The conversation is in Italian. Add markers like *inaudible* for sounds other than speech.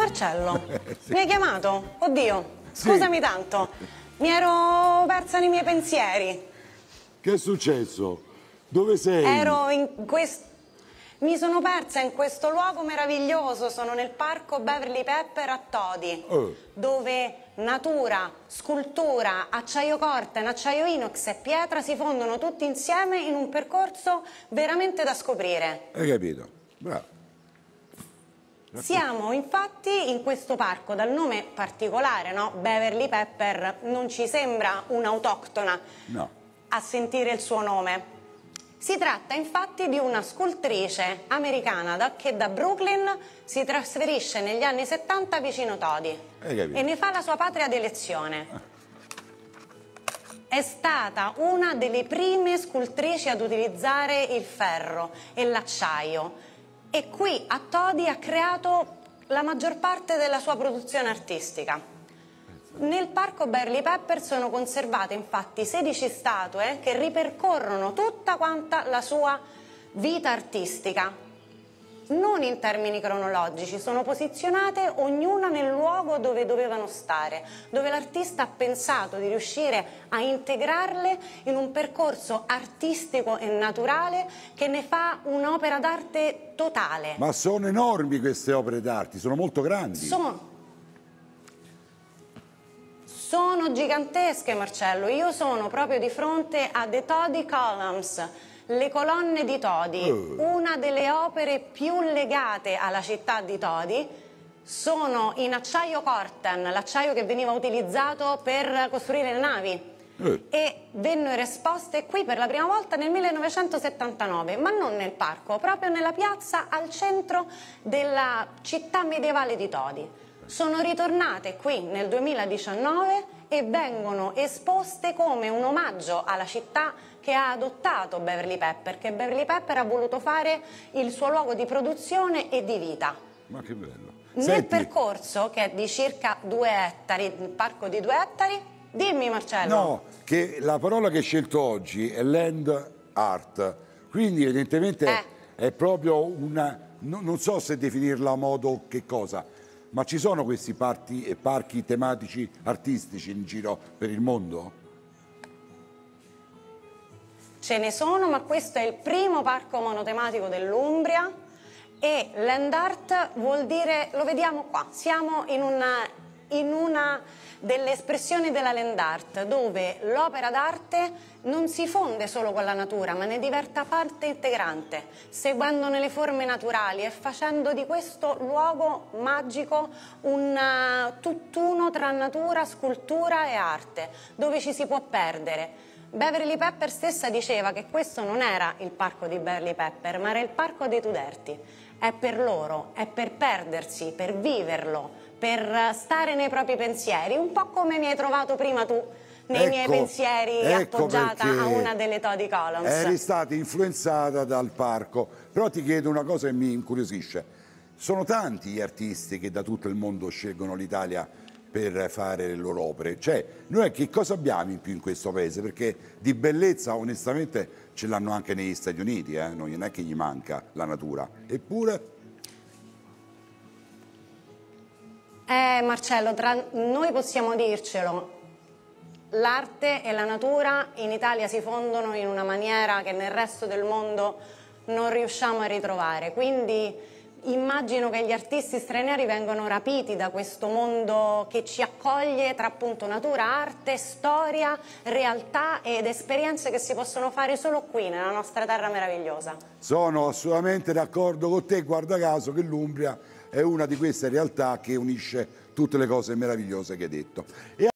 Marcello, *laughs* sì. mi hai chiamato? Oddio, scusami sì. tanto, mi ero persa nei miei pensieri. Che è successo? Dove sei? Ero in questo... Mi sono persa in questo luogo meraviglioso, sono nel parco Beverly Pepper a Todi, oh. dove natura, scultura, acciaio corten, acciaio inox e pietra si fondono tutti insieme in un percorso veramente da scoprire. Hai capito? Bravo. Siamo infatti in questo parco dal nome particolare, no? Beverly Pepper non ci sembra un'autoctona no. a sentire il suo nome. Si tratta infatti di una scultrice americana che da Brooklyn si trasferisce negli anni 70 vicino Todi e ne fa la sua patria d'elezione. è stata una delle prime scultrici ad utilizzare il ferro e l'acciaio e qui a Todi ha creato la maggior parte della sua produzione artistica. Nel parco Berly Pepper sono conservate infatti 16 statue che ripercorrono tutta quanta la sua vita artistica, non in termini cronologici, sono posizionate ognuna nel luogo dove dovevano stare, dove l'artista ha pensato di riuscire a integrarle in un percorso artistico e naturale che ne fa un'opera d'arte totale. Ma sono enormi queste opere d'arte, sono molto grandi. Sono sono gigantesche Marcello, io sono proprio di fronte a The Toddy Columns le colonne di Todi, eh. una delle opere più legate alla città di Todi, sono in acciaio Corten, l'acciaio che veniva utilizzato per costruire le navi. Eh. E vennero esposte qui per la prima volta nel 1979, ma non nel parco, proprio nella piazza al centro della città medievale di Todi sono ritornate qui nel 2019 e vengono esposte come un omaggio alla città che ha adottato Beverly Pepper, che Beverly Pepper ha voluto fare il suo luogo di produzione e di vita. Ma che bello. Nel percorso, che è di circa due ettari, un parco di due ettari, dimmi Marcello. No, che la parola che hai scelto oggi è land art, quindi evidentemente eh. è proprio una, non so se definirla a modo che cosa, ma ci sono questi parchi, parchi tematici artistici in giro per il mondo? Ce ne sono, ma questo è il primo parco monotematico dell'Umbria e land art vuol dire, lo vediamo qua, siamo in un in una delle espressioni della land art, dove l'opera d'arte non si fonde solo con la natura, ma ne diverta parte integrante, seguendone le forme naturali e facendo di questo luogo magico un eh, tutt'uno tra natura, scultura e arte, dove ci si può perdere. Beverly Pepper stessa diceva che questo non era il parco di Beverly Pepper, ma era il parco dei Tuderti. È per loro, è per perdersi, per viverlo, per stare nei propri pensieri, un po' come mi hai trovato prima tu nei ecco, miei pensieri ecco appoggiata a una delle Toddy Columns. Eri stata influenzata dal parco, però ti chiedo una cosa che mi incuriosisce. Sono tanti gli artisti che da tutto il mondo scelgono l'Italia per fare le loro opere. Cioè, noi che cosa abbiamo in più in questo paese? Perché di bellezza, onestamente, ce l'hanno anche negli Stati Uniti, eh? non è che gli manca la natura. Eppure... Eh Marcello, tra noi possiamo dircelo, l'arte e la natura in Italia si fondono in una maniera che nel resto del mondo non riusciamo a ritrovare, quindi immagino che gli artisti stranieri vengano rapiti da questo mondo che ci accoglie tra appunto natura, arte, storia, realtà ed esperienze che si possono fare solo qui nella nostra terra meravigliosa. Sono assolutamente d'accordo con te, guarda caso che l'Umbria è una di queste realtà che unisce tutte le cose meravigliose che hai detto. E